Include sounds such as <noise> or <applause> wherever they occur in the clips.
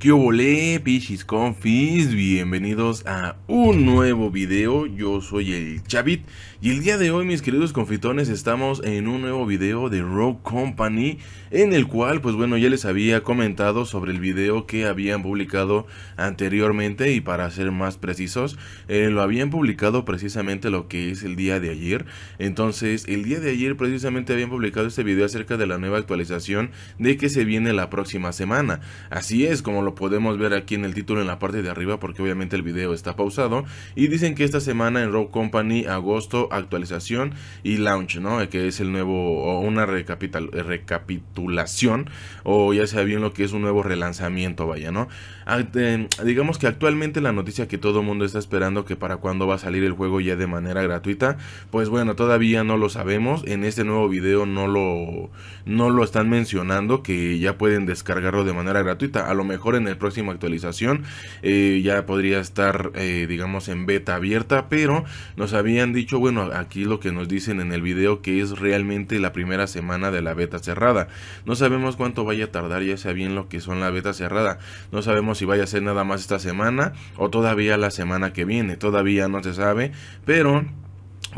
¿Qué olé, pichis confis? Bienvenidos a un nuevo video. Yo soy el Chavit y el día de hoy mis queridos confitones estamos en un nuevo video de Rogue Company en el cual pues bueno ya les había comentado sobre el video que habían publicado anteriormente y para ser más precisos eh, lo habían publicado precisamente lo que es el día de ayer entonces el día de ayer precisamente habían publicado este video acerca de la nueva actualización de que se viene la próxima semana así es como lo podemos ver aquí en el título en la parte de arriba porque obviamente el video está pausado y dicen que esta semana en Rogue Company agosto actualización y launch, ¿no? Que es el nuevo, o una eh, recapitulación, o ya sea bien lo que es un nuevo relanzamiento, vaya, ¿no? Ah, digamos que actualmente la noticia que todo mundo está esperando que para cuándo va a salir el juego ya de manera gratuita, pues bueno, todavía no lo sabemos, en este nuevo video no lo, no lo están mencionando, que ya pueden descargarlo de manera gratuita, a lo mejor en el próximo actualización eh, ya podría estar, eh, digamos, en beta abierta, pero nos habían dicho, bueno, aquí lo que nos dicen en el video que es realmente la primera semana de la beta cerrada. No sabemos cuánto vaya a tardar, ya sea bien lo que son la beta cerrada. No sabemos si vaya a ser nada más esta semana o todavía la semana que viene. Todavía no se sabe, pero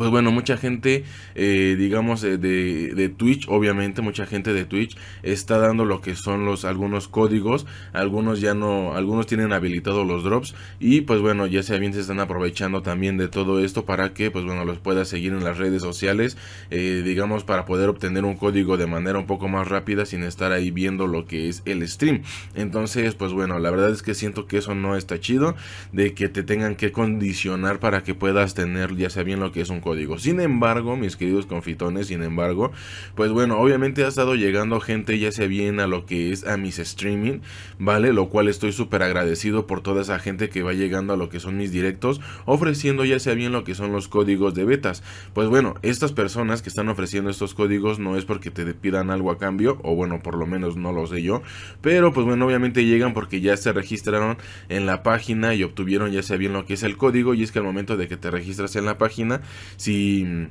pues bueno, mucha gente, eh, digamos, de, Twitch, obviamente, mucha gente de Twitch está dando lo que son los algunos códigos, algunos ya no, algunos tienen habilitados los drops y pues bueno, ya sea bien se están aprovechando también de todo esto para que pues bueno, los puedas seguir en las redes sociales, eh, digamos, para poder obtener un código de manera un poco más rápida sin estar ahí viendo lo que es el stream. Entonces, pues bueno, la verdad es que siento que eso no está chido, de que te tengan que condicionar para que puedas tener ya sea bien lo que es un código sin embargo, mis queridos confitones, sin embargo, pues bueno, obviamente ha estado llegando gente, ya sea bien a lo que es a mis streaming, ¿vale? Lo cual estoy súper agradecido por toda esa gente que va llegando a lo que son mis directos, ofreciendo ya sea bien lo que son los códigos de betas. Pues bueno, estas personas que están ofreciendo estos códigos no es porque te pidan algo a cambio, o bueno, por lo menos no lo sé yo, pero pues bueno, obviamente llegan porque ya se registraron en la página y obtuvieron ya sea bien lo que es el código y es que al momento de que te registras en la página Sí mm,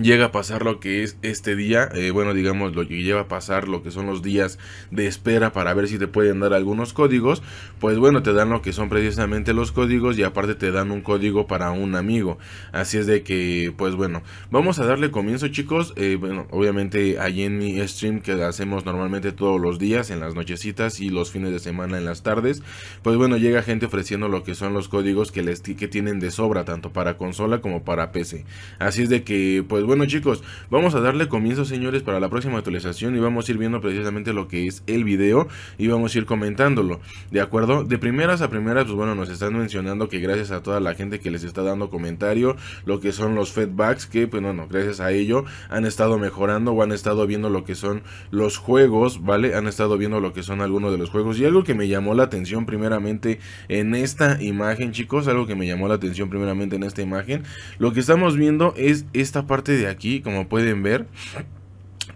llega a pasar lo que es este día, eh, bueno digamos lo que lleva a pasar lo que son los días de espera para ver si te pueden dar algunos códigos, pues bueno te dan lo que son precisamente los códigos y aparte te dan un código para un amigo, así es de que pues bueno, vamos a darle comienzo chicos, eh, bueno obviamente allí en mi stream que hacemos normalmente todos los días en las nochecitas y los fines de semana en las tardes, pues bueno llega gente ofreciendo lo que son los códigos que les que tienen de sobra tanto para consola como para PC, así es de que pues pues bueno chicos, vamos a darle comienzo señores para la próxima actualización y vamos a ir viendo precisamente lo que es el video y vamos a ir comentándolo, ¿de acuerdo? De primeras a primeras, pues bueno, nos están mencionando que gracias a toda la gente que les está dando comentario, lo que son los feedbacks, que pues bueno, gracias a ello han estado mejorando o han estado viendo lo que son los juegos, ¿vale? Han estado viendo lo que son algunos de los juegos y algo que me llamó la atención primeramente en esta imagen chicos, algo que me llamó la atención primeramente en esta imagen, lo que estamos viendo es esta parte de aquí, como pueden ver,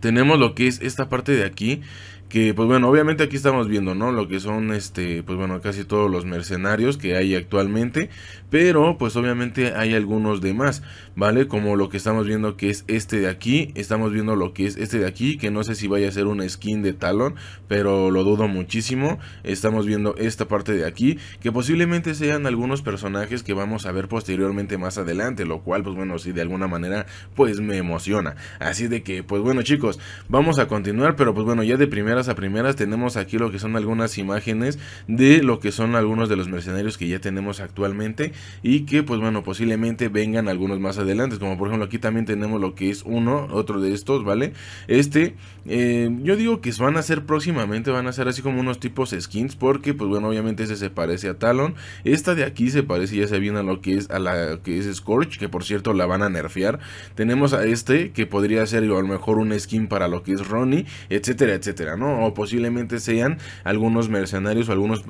tenemos lo que es esta parte de aquí que pues bueno, obviamente aquí estamos viendo, ¿no? Lo que son este, pues bueno, casi todos los mercenarios que hay actualmente, pero pues obviamente hay algunos demás, ¿vale? Como lo que estamos viendo que es este de aquí, estamos viendo lo que es este de aquí, que no sé si vaya a ser una skin de talón, pero lo dudo muchísimo. Estamos viendo esta parte de aquí, que posiblemente sean algunos personajes que vamos a ver posteriormente más adelante, lo cual pues bueno, si sí, de alguna manera pues me emociona. Así de que pues bueno, chicos, vamos a continuar, pero pues bueno, ya de primera a primeras tenemos aquí lo que son algunas imágenes de lo que son algunos de los mercenarios que ya tenemos actualmente y que pues bueno posiblemente vengan algunos más adelante como por ejemplo aquí también tenemos lo que es uno otro de estos vale este eh, yo digo que van a ser próximamente van a ser así como unos tipos skins porque pues bueno obviamente ese se parece a Talon esta de aquí se parece ya se viene a lo que es a la que es Scorch que por cierto la van a nerfear tenemos a este que podría ser a lo mejor un skin para lo que es Ronnie etcétera etcétera no o posiblemente sean algunos mercenarios o algunos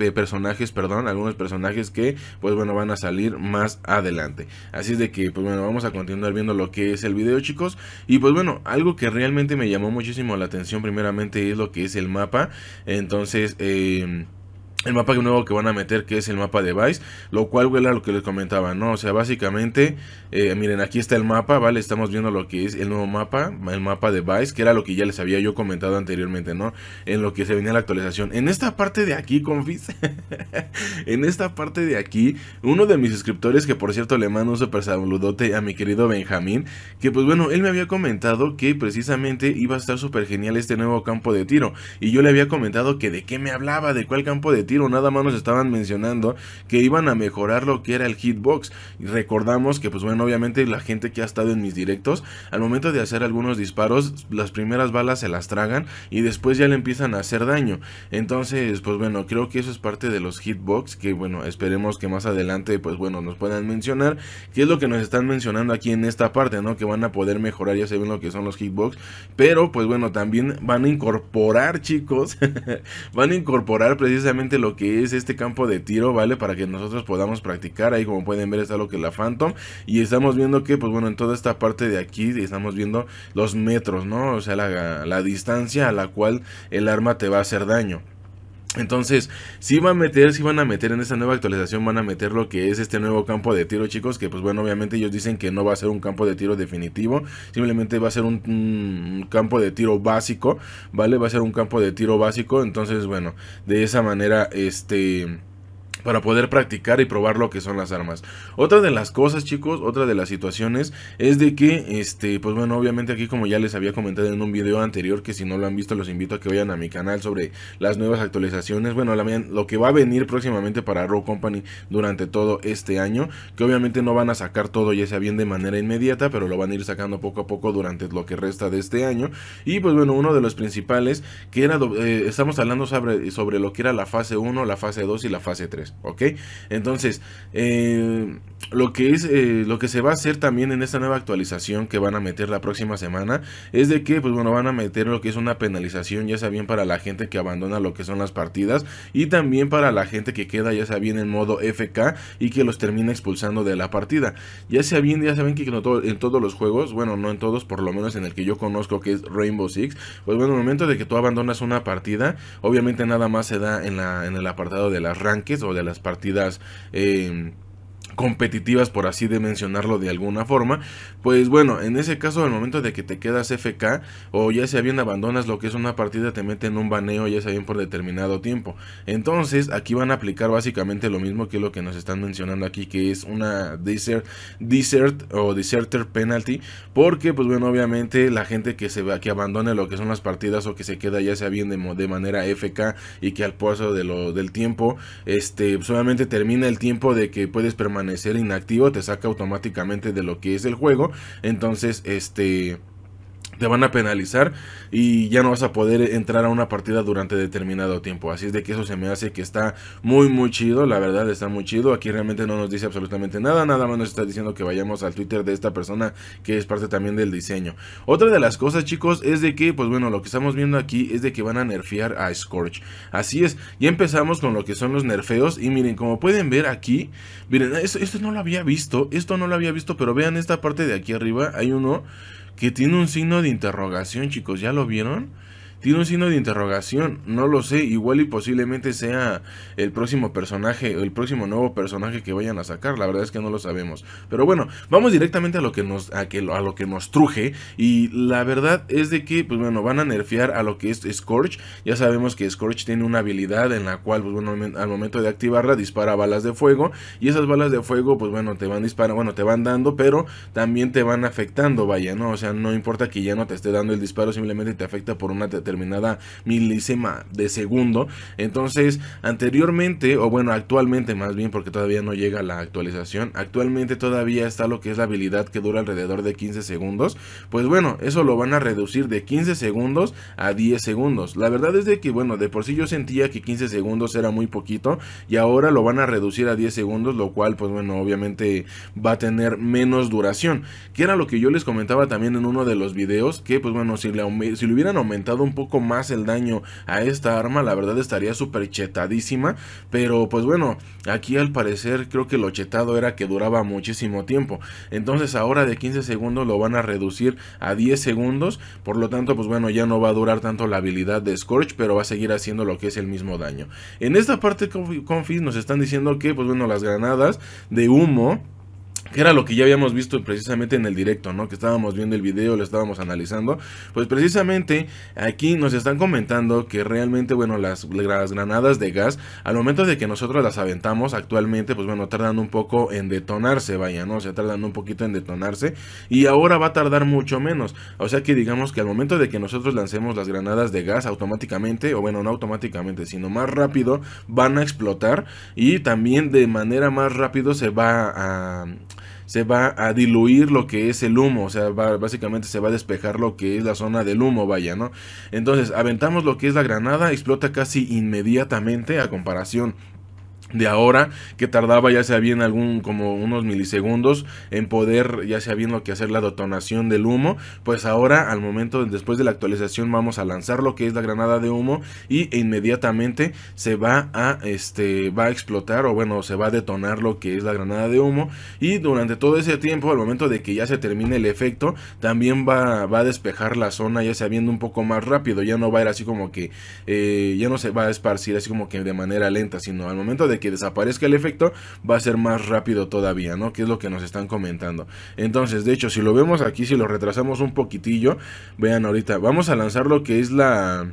eh, personajes, perdón, algunos personajes que, pues bueno, van a salir más adelante. Así es de que, pues bueno, vamos a continuar viendo lo que es el video, chicos. Y pues bueno, algo que realmente me llamó muchísimo la atención primeramente es lo que es el mapa. Entonces, eh el mapa nuevo que van a meter, que es el mapa de Vice, lo cual era lo que les comentaba, ¿no? O sea, básicamente, eh, miren, aquí está el mapa, ¿vale? Estamos viendo lo que es el nuevo mapa, el mapa de Vice, que era lo que ya les había yo comentado anteriormente, ¿no? En lo que se venía la actualización. En esta parte de aquí, confis, <laughs> en esta parte de aquí, uno de mis suscriptores, que por cierto le mando un super saludote a mi querido Benjamín, que pues bueno, él me había comentado que precisamente iba a estar súper genial este nuevo campo de tiro, y yo le había comentado que de qué me hablaba, de cuál campo de tiro, tiro, nada más nos estaban mencionando que iban a mejorar lo que era el hitbox. Y recordamos que, pues bueno, obviamente la gente que ha estado en mis directos, al momento de hacer algunos disparos, las primeras balas se las tragan y después ya le empiezan a hacer daño. Entonces, pues bueno, creo que eso es parte de los hitbox que, bueno, esperemos que más adelante, pues bueno, nos puedan mencionar qué es lo que nos están mencionando aquí en esta parte, ¿no? Que van a poder mejorar, ya saben lo que son los hitbox, pero pues bueno, también van a incorporar, chicos, <laughs> van a incorporar precisamente lo que es este campo de tiro, ¿vale? Para que nosotros podamos practicar. Ahí como pueden ver está lo que es la Phantom. Y estamos viendo que, pues bueno, en toda esta parte de aquí estamos viendo los metros, ¿no? O sea, la, la distancia a la cual el arma te va a hacer daño. Entonces, si van a meter, si van a meter en esta nueva actualización, van a meter lo que es este nuevo campo de tiro, chicos, que pues bueno, obviamente ellos dicen que no va a ser un campo de tiro definitivo, simplemente va a ser un, un campo de tiro básico, ¿vale? Va a ser un campo de tiro básico, entonces, bueno, de esa manera, este para poder practicar y probar lo que son las armas. Otra de las cosas, chicos, otra de las situaciones es de que, este, pues bueno, obviamente aquí como ya les había comentado en un video anterior, que si no lo han visto los invito a que vayan a mi canal sobre las nuevas actualizaciones, bueno, lo que va a venir próximamente para Raw Company durante todo este año, que obviamente no van a sacar todo ya sea bien de manera inmediata, pero lo van a ir sacando poco a poco durante lo que resta de este año. Y pues bueno, uno de los principales que era, eh, estamos hablando sobre, sobre lo que era la fase 1, la fase 2 y la fase 3. ¿ok? Entonces, eh, lo, que es, eh, lo que se va a hacer también en esta nueva actualización que van a meter la próxima semana es de que, pues bueno, van a meter lo que es una penalización, ya sea bien para la gente que abandona lo que son las partidas y también para la gente que queda, ya sea bien en modo FK y que los termina expulsando de la partida. Ya sea bien, ya saben que en, en todos los juegos, bueno, no en todos, por lo menos en el que yo conozco que es Rainbow Six, pues bueno, en el momento de que tú abandonas una partida, obviamente nada más se da en, la, en el apartado de las ranques o de las partidas eh, competitivas, por así de mencionarlo de alguna forma, pues bueno, en ese caso al momento de que te quedas FK o ya sea bien abandonas lo que es una partida, te meten un baneo ya sea bien por determinado tiempo. Entonces aquí van a aplicar básicamente lo mismo que lo que nos están mencionando aquí, que es una desert, desert o deserter penalty, porque pues bueno, obviamente la gente que se va, que abandone lo que son las partidas o que se queda ya sea bien de, manera FK y que al paso de lo, del tiempo, este, solamente termina el tiempo de que puedes permanecer ser inactivo, te saca automáticamente de lo que es el juego. Entonces, este te van a penalizar y ya no vas a poder entrar a una partida durante determinado tiempo. Así es de que eso se me hace que está muy muy chido, la verdad está muy chido. Aquí realmente no nos dice absolutamente nada, nada más nos está diciendo que vayamos al Twitter de esta persona que es parte también del diseño. Otra de las cosas chicos es de que, pues bueno, lo que estamos viendo aquí es de que van a nerfear a Scorch. Así es, ya empezamos con lo que son los nerfeos y miren, como pueden ver aquí, miren, esto, esto no lo había visto, esto no lo había visto, pero vean esta parte de aquí arriba, hay uno que tiene un signo de interrogación, chicos, ¿ya lo vieron? tiene un signo de interrogación, no lo sé, igual y posiblemente sea el próximo personaje, el próximo nuevo personaje que vayan a sacar, la verdad es que no lo sabemos. Pero bueno, vamos directamente a lo que nos, a, que, a lo que nos truje y la verdad es de que, pues bueno, van a nerfear a lo que es Scorch, ya sabemos que Scorch tiene una habilidad en la cual, pues bueno, al momento de activarla dispara balas de fuego y esas balas de fuego, pues bueno, te van disparando, bueno, te van dando, pero también te van afectando, vaya, ¿no? O sea, no importa que ya no te esté dando el disparo, simplemente te afecta por una determinada milésima de segundo. Entonces, anteriormente, o bueno, actualmente más bien, porque todavía no llega la actualización, actualmente todavía está lo que es la habilidad que dura alrededor de 15 segundos. Pues bueno, eso lo van a reducir de 15 segundos a 10 segundos. La verdad es de que, bueno, de por sí yo sentía que 15 segundos era muy poquito y ahora lo van a reducir a 10 segundos, lo cual, pues bueno, obviamente va a tener menos duración. Que era lo que yo les comentaba también en uno de los videos, que pues bueno, si le, si le hubieran aumentado un poco poco más el daño a esta arma, la verdad estaría súper chetadísima. Pero pues bueno, aquí al parecer creo que lo chetado era que duraba muchísimo tiempo. Entonces ahora de 15 segundos lo van a reducir a 10 segundos. Por lo tanto, pues bueno, ya no va a durar tanto la habilidad de Scorch, pero va a seguir haciendo lo que es el mismo daño. En esta parte, Confis, nos están diciendo que, pues bueno, las granadas de humo que era lo que ya habíamos visto precisamente en el directo, ¿no? Que estábamos viendo el video, lo estábamos analizando. Pues precisamente aquí nos están comentando que realmente, bueno, las, granadas de gas, al momento de que nosotros las aventamos actualmente, pues bueno, tardan un poco en detonarse, vaya, ¿no? O sea, tardan un poquito en detonarse y ahora va a tardar mucho menos. O sea que digamos que al momento de que nosotros lancemos las granadas de gas automáticamente, o bueno, no automáticamente, sino más rápido, van a explotar y también de manera más rápido se va a se va a diluir lo que es el humo, o sea, básicamente se va a despejar lo que es la zona del humo, vaya, ¿no? Entonces, aventamos lo que es la granada, explota casi inmediatamente a comparación de ahora que tardaba ya sea bien algún como unos milisegundos en poder ya sea bien lo que hacer la detonación del humo pues ahora al momento después de la actualización vamos a lanzar lo que es la granada de humo y e inmediatamente se va a este va a explotar o bueno se va a detonar lo que es la granada de humo y durante todo ese tiempo al momento de que ya se termine el efecto también va, a despejar la zona ya sea viendo un poco más rápido ya no va a ir así como que eh, ya no se va a esparcir así como que de manera lenta sino al momento de que desaparezca el efecto va a ser más rápido todavía, ¿no? Que es lo que nos están comentando. Entonces, de hecho, si lo vemos aquí, si lo retrasamos un poquitillo, vean ahorita, vamos a lanzar lo que es la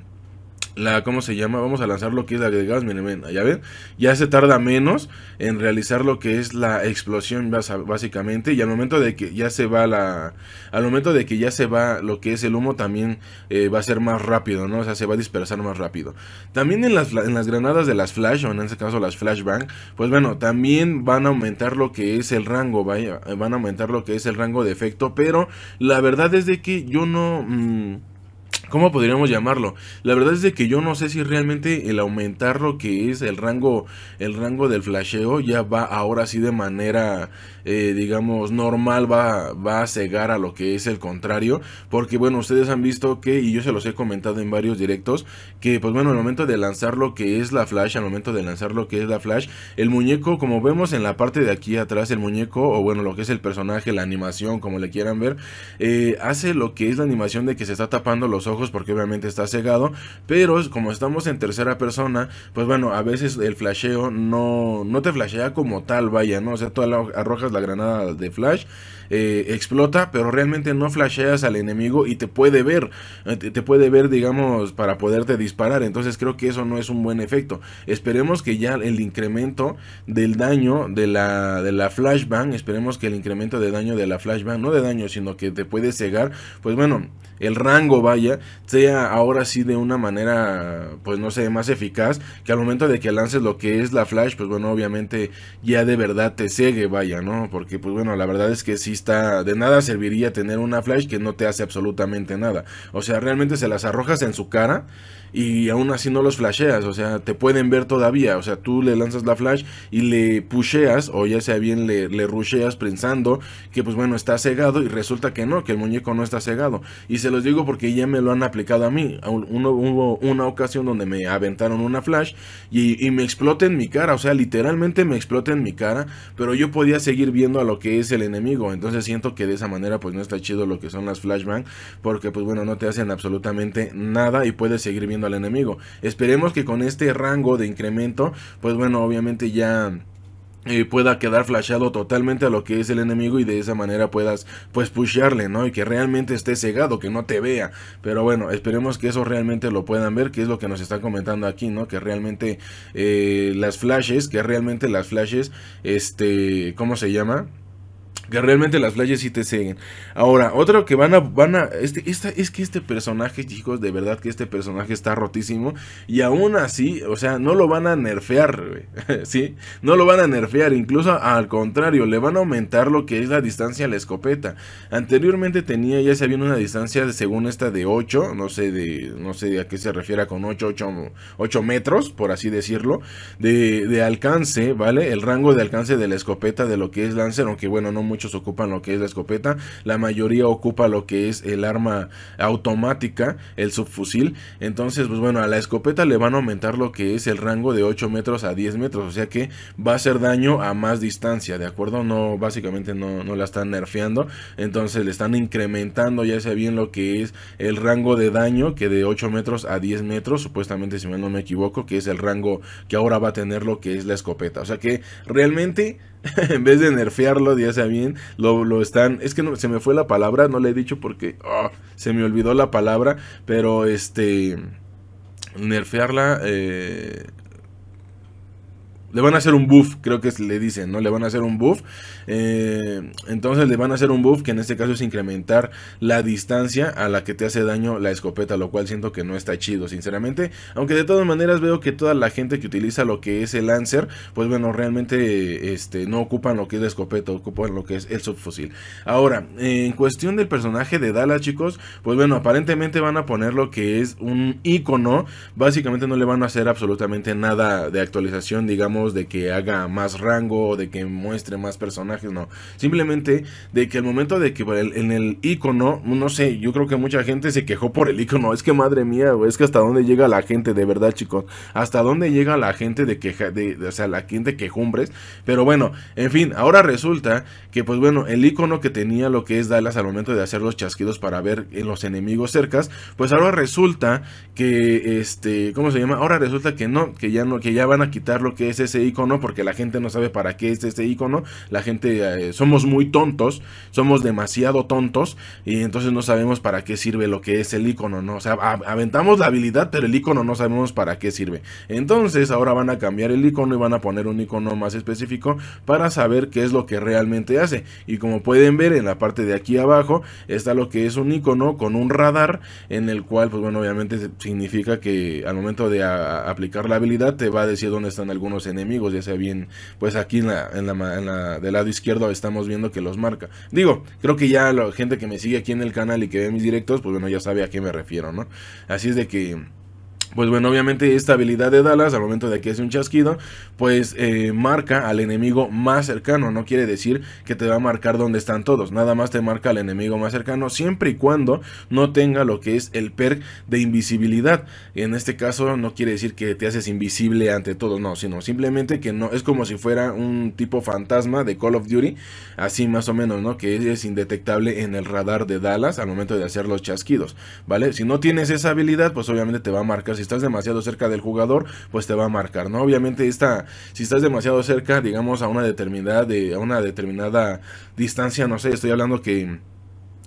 la, ¿cómo se llama? Vamos a lanzar lo que es la agregados, miren, ya ven, ya se tarda menos en realizar lo que es la explosión básicamente y al momento de que ya se va la, al momento de que ya se va lo que es el humo también eh, va a ser más rápido, ¿no? O sea, se va a dispersar más rápido. También en las, granadas de las flash, o en este caso las flashbang, pues bueno, también van a aumentar lo que es el rango, eh, van a aumentar lo que es el rango de efecto, pero la verdad es de que yo no... Mm, ¿Cómo podríamos llamarlo? La verdad es de que yo no sé si realmente el aumentar lo que es el rango, el rango del flasheo ya va ahora sí de manera eh, digamos, normal va, va a cegar a lo que es el contrario. Porque bueno, ustedes han visto que, y yo se los he comentado en varios directos, que pues bueno, al momento de lanzar lo que es la flash, al momento de lanzar lo que es la flash, el muñeco, como vemos en la parte de aquí atrás, el muñeco, o bueno, lo que es el personaje, la animación, como le quieran ver, eh, hace lo que es la animación de que se está tapando los ojos porque obviamente está cegado. Pero como estamos en tercera persona, pues bueno, a veces el flasheo no, no te flashea como tal, vaya, ¿no? O sea, tú arrojas la granada de Flash eh, explota, pero realmente no flasheas al enemigo y te puede ver, eh, te puede ver, digamos, para poderte disparar. Entonces creo que eso no es un buen efecto. Esperemos que ya el incremento del daño de la, de la flashbang, esperemos que el incremento de daño de la flashbang, no de daño, sino que te puede cegar, pues bueno, el rango vaya, sea ahora sí de una manera, pues no sé, más eficaz, que al momento de que lances lo que es la flash, pues bueno, obviamente ya de verdad te cegue, vaya, ¿no? Porque pues bueno, la verdad es que sí de nada serviría tener una flash que no te hace absolutamente nada. O sea, realmente se las arrojas en su cara y aún así no los flasheas, o sea, te pueden ver todavía, o sea, tú le lanzas la flash y le pusheas, o ya sea bien le, rusheas pensando que pues bueno, está cegado y resulta que no, que el muñeco no está cegado. Y se los digo porque ya me lo han aplicado a mí. hubo una ocasión donde me aventaron una flash y, me explota en mi cara, o sea, literalmente me explota en mi cara, pero yo podía seguir viendo a lo que es el enemigo, entonces siento que de esa manera pues no está chido lo que son las flashbangs porque pues bueno, no te hacen absolutamente nada y puedes seguir viendo al enemigo. Esperemos que con este rango de incremento, pues bueno, obviamente ya... Eh, pueda quedar flashado totalmente a lo que es el enemigo y de esa manera puedas pues pushearle, ¿no? Y que realmente esté cegado, que no te vea. Pero bueno, esperemos que eso realmente lo puedan ver, que es lo que nos están comentando aquí, ¿no? Que realmente eh, las flashes, que realmente las flashes, este, ¿cómo se llama? Que realmente las playas sí te siguen. Ahora, otro que van a. Van a este, esta, es que este personaje, chicos, de verdad que este personaje está rotísimo. Y aún así, o sea, no lo van a nerfear, <laughs> ¿Sí? No lo van a nerfear. Incluso al contrario, le van a aumentar lo que es la distancia a la escopeta. Anteriormente tenía, ya se había una distancia de, según esta de 8. No sé de. No sé a qué se refiere con 8, 8, 8 metros, por así decirlo. De, de alcance, ¿vale? El rango de alcance de la escopeta de lo que es Lancer. Aunque bueno, no muy muchos ocupan lo que es la escopeta, la mayoría ocupa lo que es el arma automática, el subfusil. Entonces, pues bueno, a la escopeta le van a aumentar lo que es el rango de 8 metros a 10 metros, o sea que va a hacer daño a más distancia, ¿de acuerdo? No, básicamente no, la están nerfeando, entonces le están incrementando ya sea bien lo que es el rango de daño, que de 8 metros a 10 metros, supuestamente si no me equivoco, que es el rango que ahora va a tener lo que es la escopeta. O sea que realmente <laughs> en vez de nerfearlo, ya sea bien, lo, están. Es que no, se me fue la palabra, no le he dicho porque ah, se me olvidó la palabra, pero este. Nerfearla. Eh, le van a hacer un buff, creo que le dicen, ¿no? Le van a hacer un buff. Eh, entonces le van a hacer un buff que en este caso es incrementar la distancia a la que te hace daño la escopeta, lo cual siento que no está chido, sinceramente. Aunque de todas maneras veo que toda la gente que utiliza lo que es el Lancer, pues bueno, realmente este, no ocupan lo que es la escopeta, ocupan lo que es el subfusil. Ahora, en cuestión del personaje de Dala, chicos, pues bueno, aparentemente van a poner lo que es un icono. Básicamente no le van a hacer absolutamente nada de actualización, digamos de que haga más rango, de que muestre más personajes, no. Simplemente de que al momento de que en el icono, no sé, yo creo que mucha gente se quejó por el icono. Es que madre mía, es que hasta dónde llega la gente, de verdad, chicos. Hasta dónde llega la gente de queja, de, o sea, la gente quejumbres. Pero bueno, en fin, ahora resulta que, pues bueno, el icono que tenía lo que es Dallas al momento de hacer los chasquidos para ver en los enemigos cercas, pues ahora resulta que, este, ¿cómo se llama? Ahora resulta que no, que ya no, que ya van a quitar lo que es ese icono porque la gente no sabe para qué es este icono. La gente eh, somos muy tontos, somos demasiado tontos y entonces no sabemos para qué sirve lo que es el icono, ¿no? O sea, aventamos la habilidad, pero el icono no sabemos para qué sirve. Entonces, ahora van a cambiar el icono y van a poner un icono más específico para saber qué es lo que realmente hace. Y como pueden ver en la parte de aquí abajo está lo que es un icono con un radar en el cual, pues bueno, obviamente significa que al momento de aplicar la habilidad te va a decir dónde están algunos en enemigos, ya sea bien, pues aquí en la, en la, en la, del lado izquierdo estamos viendo que los marca. Digo, creo que ya la gente que me sigue aquí en el canal y que ve mis directos, pues bueno, ya sabe a qué me refiero, ¿no? Así es de que... Pues bueno, obviamente esta habilidad de Dallas al momento de que hace un chasquido, pues eh, marca al enemigo más cercano. No quiere decir que te va a marcar donde están todos, nada más te marca al enemigo más cercano, siempre y cuando no tenga lo que es el perk de invisibilidad. En este caso no quiere decir que te haces invisible ante todo, no, sino simplemente que no, es como si fuera un tipo fantasma de Call of Duty, así más o menos, ¿no? Que es indetectable en el radar de Dallas al momento de hacer los chasquidos, ¿vale? Si no tienes esa habilidad, pues obviamente te va a marcar si estás demasiado cerca del jugador, pues te va a marcar, ¿no? Obviamente esta, si estás demasiado cerca, digamos, a una determinada, de, a una determinada distancia, no sé, estoy hablando que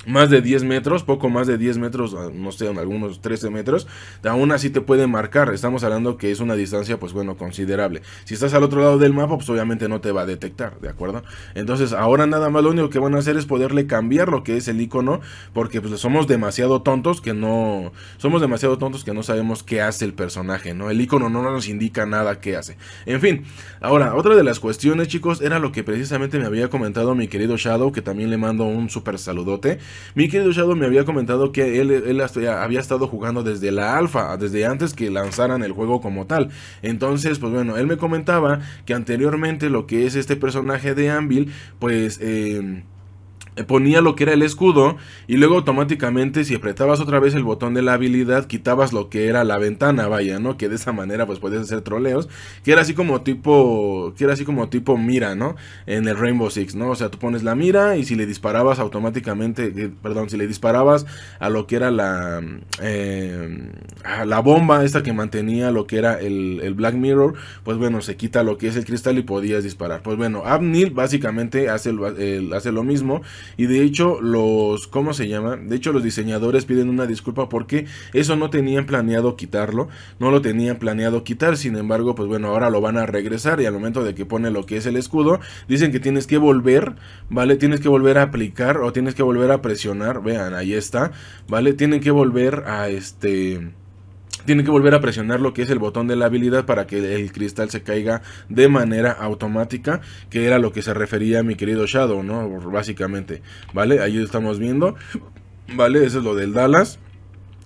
más de 10 metros, poco más de 10 metros, ah, no sé, algunos 13 metros, aún así te puede marcar. Estamos hablando que es una distancia, pues bueno, considerable. Si estás al otro lado del mapa, pues obviamente no te va a detectar, ¿de acuerdo? Entonces, ahora nada más lo único que van a hacer es poderle cambiar lo que es el icono, porque pues somos demasiado tontos que no, somos demasiado tontos que no sabemos qué hace el personaje, ¿no? El icono no nos indica nada qué hace. En fin, ahora, otra de las cuestiones, chicos, era lo que precisamente me había comentado mi querido Shadow, que también le mando un super saludote mi querido Shadow me había comentado que él, había estado jugando desde la alfa, desde antes que lanzaran el juego como tal. Entonces, pues bueno, él me comentaba que anteriormente lo que es este personaje de Anvil, pues... Eh, ponía lo que era el escudo y luego automáticamente si apretabas otra vez el botón de la habilidad quitabas lo que era la ventana, vaya, ¿no? Que de esa manera pues podías hacer troleos, que era así como tipo, que era así como tipo mira, ¿no? En el Rainbow Six, ¿no? O sea, tú pones la mira y si le disparabas automáticamente, eh, perdón, si le disparabas a lo que era la, eh, la bomba esta que mantenía lo que era el, Black Mirror, pues bueno, se quita lo que es el cristal y podías disparar. Pues bueno, Abnil básicamente hace, hace lo mismo y de hecho, los, ¿cómo se llama? De hecho, los diseñadores piden una disculpa porque eso no tenían planeado quitarlo, no lo tenían planeado quitar, sin embargo, pues bueno, ahora lo van a regresar y al momento de que pone lo que es el escudo, dicen que tienes que volver, ¿vale? Tienes que volver a aplicar o tienes que volver a presionar, vean, ahí está, ¿vale? Tienen que volver a este tiene que volver a presionar lo que es el botón de la habilidad para que el cristal se caiga de manera automática, que era lo que se refería a mi querido Shadow, ¿no? Básicamente, ¿vale? Ahí estamos viendo, ¿vale? Eso es lo del Dallas.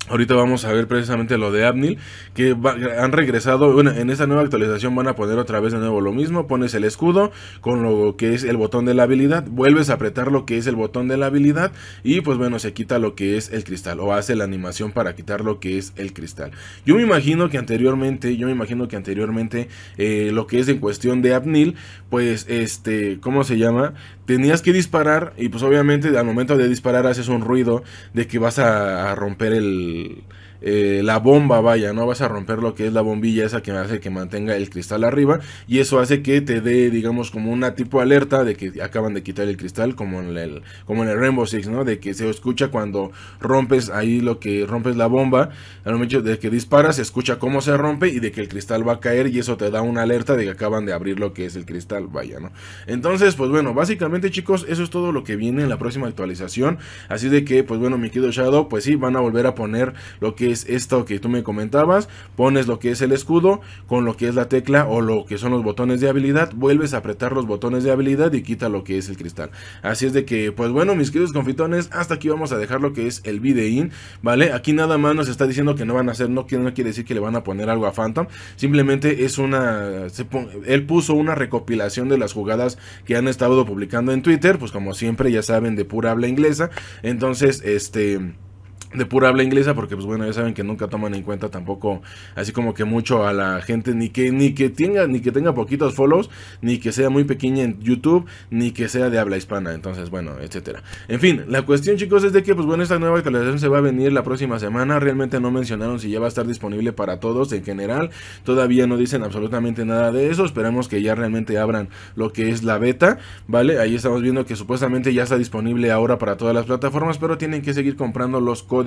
Ahorita vamos a ver precisamente lo de Abnil, que han regresado, en esa nueva actualización van a poner otra vez de nuevo lo mismo, pones el escudo con lo que es el botón de la habilidad, vuelves a apretar lo que es el botón de la habilidad y pues bueno, se quita lo que es el cristal o hace la animación para quitar lo que es el cristal. Yo me imagino que anteriormente, yo me imagino que anteriormente eh, lo que es en cuestión de Abnil, pues este, ¿cómo se llama? Tenías que disparar y pues obviamente al momento de disparar haces un ruido de que vas a romper el el eh, la bomba, vaya, ¿no? Vas a romper lo que es la bombilla esa que hace que mantenga el cristal arriba y eso hace que te dé, digamos, como una tipo alerta de que acaban de quitar el cristal, como en el, como en el Rainbow Six, ¿no? De que se escucha cuando rompes ahí lo que rompes la bomba, lo mejor de que disparas, se escucha cómo se rompe y de que el cristal va a caer y eso te da una alerta de que acaban de abrir lo que es el cristal, vaya, ¿no? Entonces, pues bueno, básicamente chicos, eso es todo lo que viene en la próxima actualización, así de que, pues bueno, mi querido Shadow, pues sí, van a volver a poner lo que es esto que tú me comentabas, pones lo que es el escudo con lo que es la tecla o lo que son los botones de habilidad, vuelves a apretar los botones de habilidad y quita lo que es el cristal. Así es de que, pues bueno, mis queridos confitones, hasta aquí vamos a dejar lo que es el videín, ¿vale? Aquí nada más nos está diciendo que no van a hacer, no, quiere decir que le van a poner algo a Phantom, simplemente es una, él puso una recopilación de las jugadas que han estado publicando en Twitter, pues como siempre ya saben de pura habla inglesa, entonces este de pura habla inglesa porque pues bueno ya saben que nunca toman en cuenta tampoco así como que mucho a la gente ni que ni que tenga ni que tenga poquitos follows ni que sea muy pequeña en YouTube ni que sea de habla hispana entonces bueno etcétera en fin la cuestión chicos es de que pues bueno esta nueva actualización se va a venir la próxima semana realmente no mencionaron si ya va a estar disponible para todos en general todavía no dicen absolutamente nada de eso esperemos que ya realmente abran lo que es la beta vale ahí estamos viendo que supuestamente ya está disponible ahora para todas las plataformas pero tienen que seguir comprando los códigos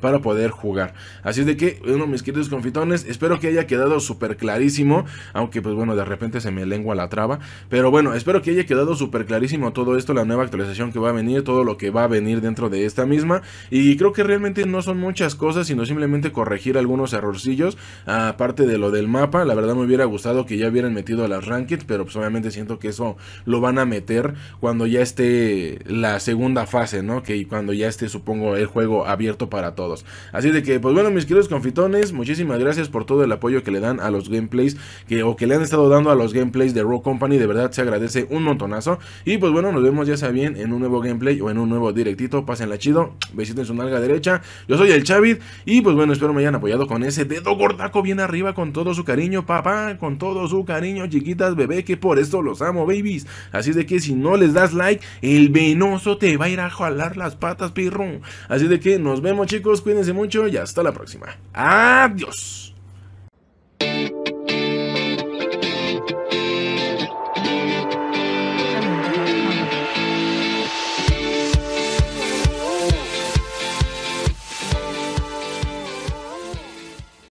para poder jugar. Así es de que, uno mis queridos confitones, espero que haya quedado súper clarísimo, aunque pues bueno, de repente se me lengua la traba, pero bueno, espero que haya quedado súper clarísimo todo esto, la nueva actualización que va a venir, todo lo que va a venir dentro de esta misma, y creo que realmente no son muchas cosas, sino simplemente corregir algunos errorcillos, aparte de lo del mapa, la verdad me hubiera gustado que ya hubieran metido las rankings, pero pues obviamente siento que eso lo van a meter cuando ya esté la segunda fase, ¿no? Que cuando ya esté, supongo, el juego a para todos. Así de que, pues bueno, mis queridos confitones, muchísimas gracias por todo el apoyo que le dan a los gameplays que, o que le han estado dando a los gameplays de Raw Company. De verdad se agradece un montonazo. Y pues bueno, nos vemos ya sea bien en un nuevo gameplay o en un nuevo directito. Pásenla chido, en su nalga derecha. Yo soy el Chavit y pues bueno, espero me hayan apoyado con ese dedo gordaco bien arriba, con todo su cariño, papá, con todo su cariño, chiquitas, bebé, que por esto los amo, babies. Así de que si no les das like, el venoso te va a ir a jalar las patas, pirro. Así de que nos nos vemos chicos, cuídense mucho y hasta la próxima. Adiós.